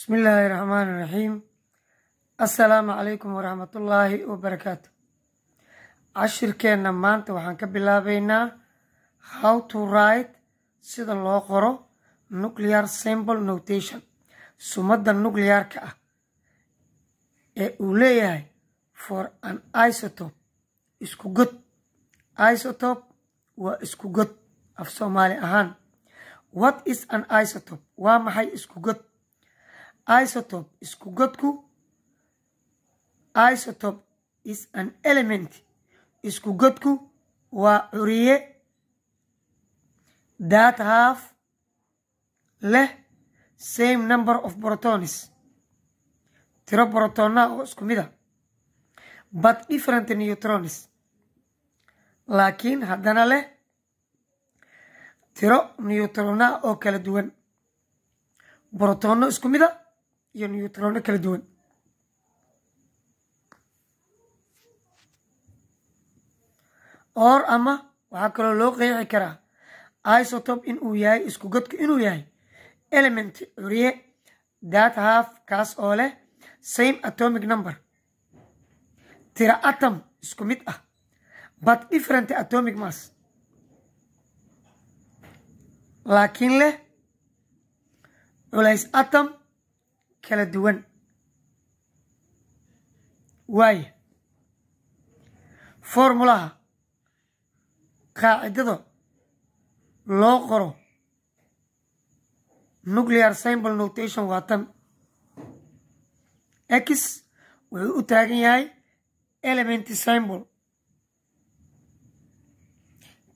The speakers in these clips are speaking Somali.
bismi illaahi raxmaani raxiim assalaamu calaykum waraxmatullaahi wabarakaatu cashirkeenna maanta waxaan ka bilaabeynaa how to write sida loo qoro nuclear symbol notation sumadda nuclearka ah ee uu leeyahay for an isotope isku god isotope waa isku god af soomaali ahaan what is an isotope waa maxay isku god isotop isku godku isotop is an element isku godku waa curiye that half leh same number of protonis tiro brotona oo isku mid a ah, but different neutronis laakiin haddana leh tiro neutrona oo kala duwan brotono isku mida ah, iyo niyutroono kala duwan or ama waxaa kaloo loo qeexi karaa isotop in uu yahay isku godku inuu yahay element curiye that half kaas oo leh same atomic number tira atom isku mid ah but different atomic mass laakiin leh culays atom kala duwan waayo formulaha qaacidada loo qoro nuclear symbol notation waa tan x wuxuu u taagan yahay element symbol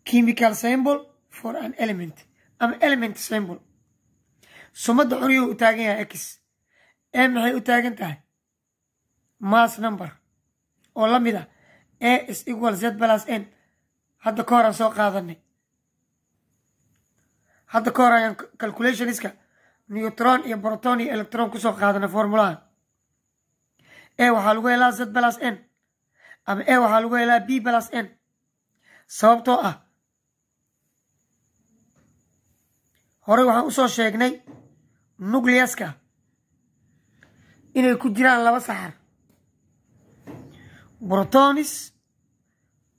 chemical symbol for an element ama element symbol sumada curiyuu u taagan yahay x ee maxay u taagan tahay mass number oo la mid ah a s equal z plus n hadda ka hor aan soo qaadanay hadda ka hor ayaan calculationiska newtron iyo proton iyo electron kusoo qaadanay formulaha e waxaa lagu helaa z plus n ama e waxaa lagu helaa b plus n sababtoo ah horey waxaan usoo sheegnay nucleaska inay ku jiraan laba saxar protonis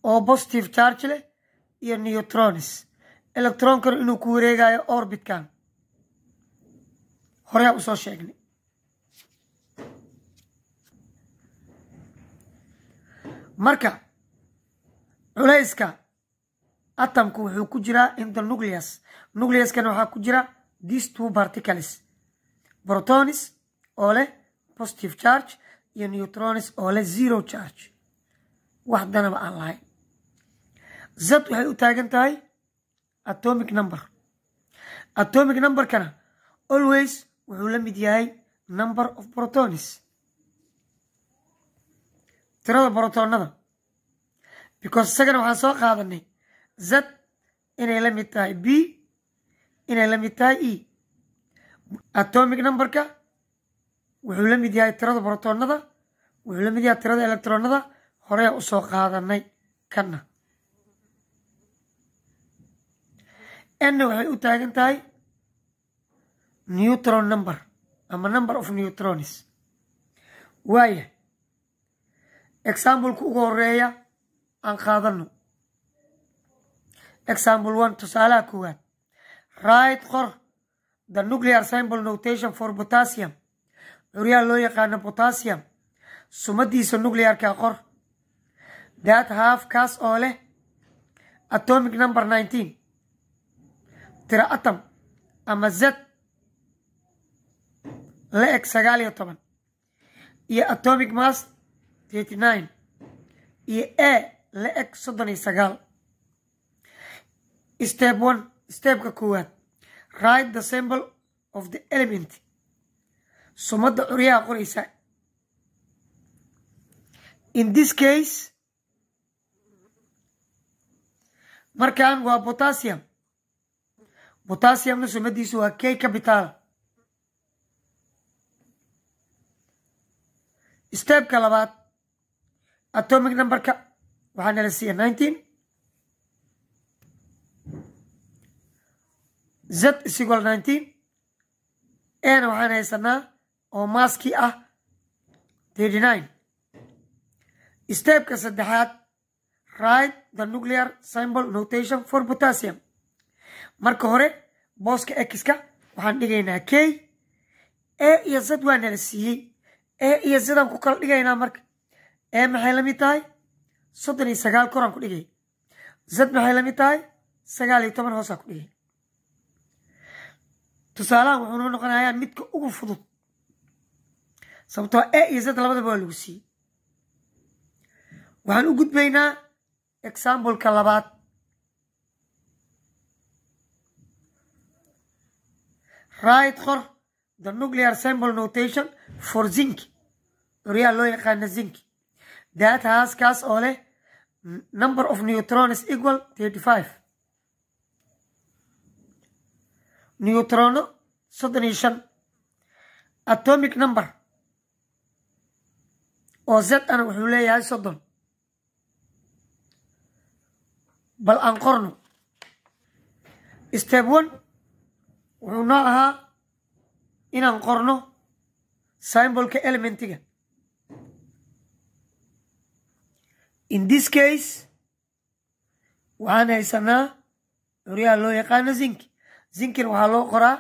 oo positive charge leh iyo neutronis electronkan inuu ku wareegayo orbitkan horeaa usoo sheegnay marka culayska atamku wuxuu ku jiraa inta nucleus nucleuskana waxaa ku jira these two particles protonis oo leh positive charge iyo neutronis oo leh zero charge wax danaba aan lahayn z waxay u taagan tahay atomic number atomic numberkana always wuxuu la mid yahay number of protonis tirada brotonada because isagana waxaan soo qaadanay z inay la mid tahay b inay la mid tahay e atomic numberka wuxuu la mid yahay tirada brotoonnada wuxuu la mid yahay tirada elektroonada horee usoo qaadanay kanna n waxay u taagan tahay neutron number ama number of neutronis waaya exambleka ugu horeeya aan qaadano example one tusaalaha koowaad right qor the nuclear symbol notation for potassium curyaha loo yaqaano botassium sumadiisa nuclearka qor that half kaas oo leh atomic number nineteen tira atom ama z la eg sagaal iyo toban iyo atomic mass thirty nine iyo a la eg soddon iyo sagaal step one stebka koowaad write the symbol of the element sumadda curyaha qoraysa in this case markaan waa botassium botassiumna sumaddiisu waa k capital stebka labaad atomic numberka waxaa nala siiya nineteen z isgol nineteen ena waxaan haysanaa oo maaski ah stebka saddexaad ride the nuclear symbol notation for potassium marka hore booska exka waxaan dhigaynaa k e iyo zad waa nala siiyey e iyo zadaan ku kala dhigaynaa marka e maxay la mid tahay soddon iyo sagaal koraan ku dhigay zad maxay la mid tahay sagaal iyo toban hoosaan ku dhigay tusaalahan wuxuuna noqonayaa midka ugu fudud sababtoo ah, e eh, iyo zed labadaba waa lagu siiyey waxaan u gudbaynaa exambleka labaad right qor the nuclear sample notation for zinc oryaa loo yaqaana zinc that has kaas oo leh number of neutrons equal thirty five neutrono soddon iyo shan atomic number oo zana wuxuu leeyahay soddon bal aan qorno step one wuxuu noo ahaa inaan qorno symbolka elementiga in this case waxaan haysanaa horyaha loo yaqaano zinki zinkina waxaa loo qoraa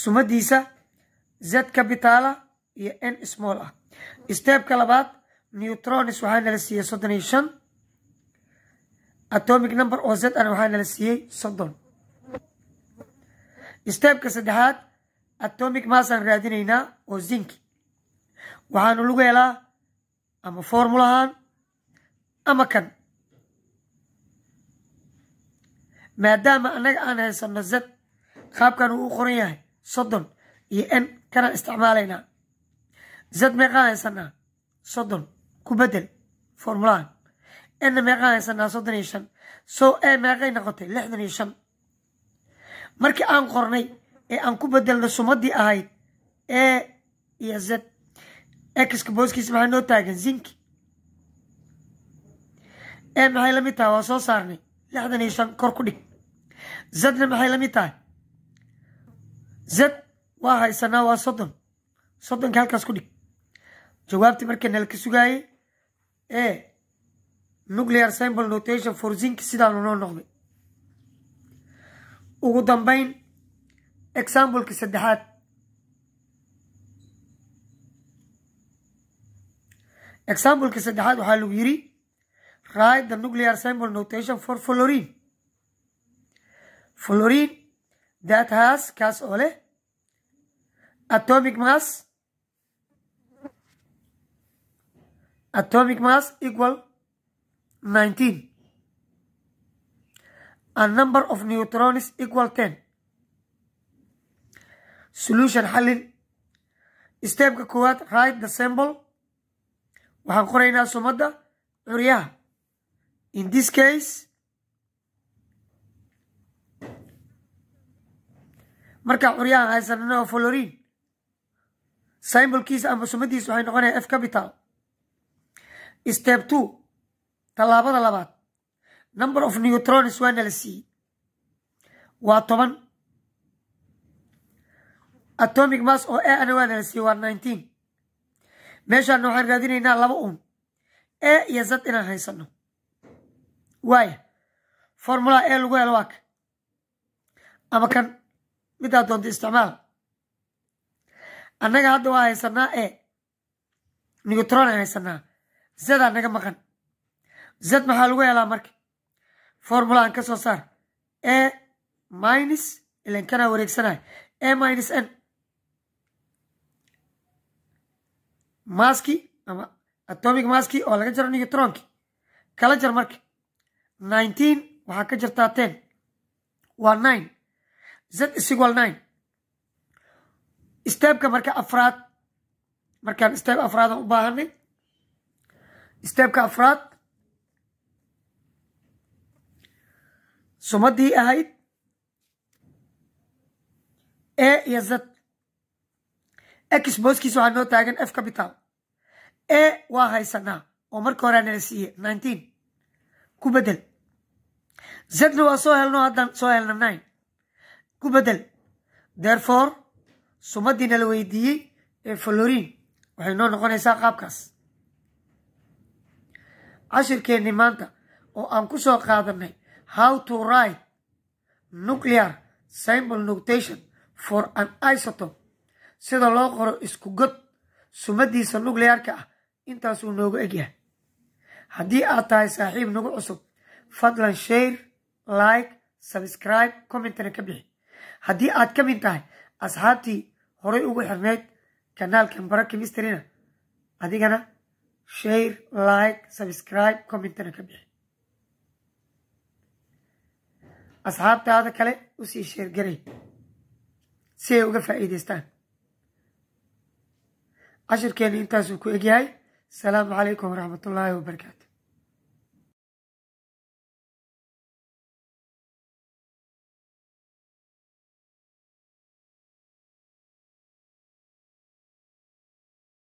sumadiisa z capitaala iyo n small ah stebka labaad neutronis waxaa nala siiyey soddon iyo shan atomic number oo z ana waxaa nala siiyey soddon stebka saddexaad atomic maasaan raadinaynaa oo zinc waxaanu lagu helaa ama formulahan ama kan maadaama annaga aan haysano z qaabkan uu u qoran yahay soddon iyo n kanaan isticmaalaynaa zad meeqaan haysanaa e soddon ku bedel formulahan n meeqaan haysanaa e soddon iyo e shan so e meeqay noqotay lixdan iyo shan markii aan qornay ee aan ku bedelno sumadii ahayd e iyo z exka booskiisa maxaa noo taagan zinki e maxay lamid tahay waa soo saarnay lixdan iyo shan kor ku dhig zadna maxay lamid tahay zad waa haysanaa waa soddon soddonka halkaas ku dhig jawaabtii marka nala ka sugaayey ee nuclear symbol notation for zink sidaanu noo noqday ugu dambeyn exambleki saddexaad exambleki saddexaad waxaa lagu yiri right the nuclear symbol notation for florine florine that has kaas oo leh atomic mass atomic mass equal 19 and number of neutrons equal 10 solution xallin stebka koowaad write the sample waxaan qoraynaa sumadda curyaha in this case markaa curyahan haysanana oo florine sambolkiisa ama sumadiisa waxay noqonaya f capital step two tallaabada labaad number of neutrons waana la siiyey waa toban atomic mass oo a ana waa la siiyey waa nineteen meeshaan waxaan raadinaynaa laba un e iyo zad inaan haysanno waaya formula ee lagu helo waa ka ama kan midaa doonta isticmaal annaga hadda waa haysanaa e newtron haysanaa zadaa naga maqan zad maxaa lagu helaa marka formulaaan ka soo saar e minus ilan kanaa wareegsanahay e minus n maski ama atomic maski oo laga jaro neutronki kala jar marka nineteen waxaa ka jirtaa ten waa nine z isigual nine steebka marka afraad markaan steeb afraada u baahanay isteebka afraad sumadii ahayd e iyo z x booskiisa waxaa noo taagan f capital e waa haysanaa oo marka horea nala siiye nineteen ku bedel zna waa soo helno haddaan soo helna nine ku bedel therefore sumadii nala weydiiyey ee florine waxay noo noqonaysaa qaabkaas cashirkeenni maanta oo aan ku soo qaadannay how to write nuclear symbol notation for an isotope sida loo qoro isku god sumadiisa nuclearka ah intaasuu noogu egyahay haddii aad tahay saaxiib nagu cusub fadlan share like subscribe commentna ka bixi haddii aad ka mid tahay asxaabtii horay ugu xirnayd kanaalkan bara kimisterina adigana share like subscribe commentna ka bixi asxaabtaada kale u sii sheergaray si ay uga faa'iidaystaan cashirkeenna intaasuu ku egyahay asalaamu calaykum waraxmatullaahi wabarakaatu